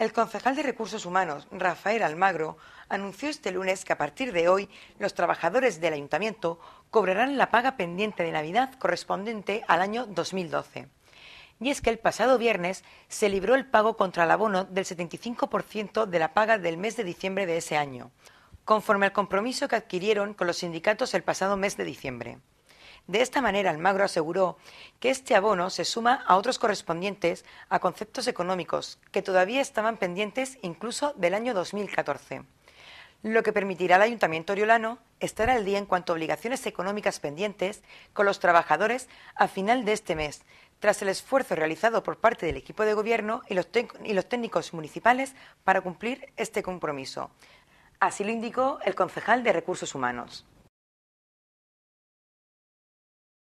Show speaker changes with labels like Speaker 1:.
Speaker 1: El concejal de Recursos Humanos, Rafael Almagro, anunció este lunes que a partir de hoy los trabajadores del ayuntamiento cobrarán la paga pendiente de Navidad correspondiente al año 2012. Y es que el pasado viernes se libró el pago contra el abono del 75% de la paga del mes de diciembre de ese año, conforme al compromiso que adquirieron con los sindicatos el pasado mes de diciembre. De esta manera, Almagro aseguró que este abono se suma a otros correspondientes a conceptos económicos que todavía estaban pendientes incluso del año 2014, lo que permitirá al Ayuntamiento Oriolano estar al día en cuanto a obligaciones económicas pendientes con los trabajadores a final de este mes, tras el esfuerzo realizado por parte del equipo de gobierno y los, y los técnicos municipales para cumplir este compromiso. Así lo indicó el concejal de Recursos Humanos.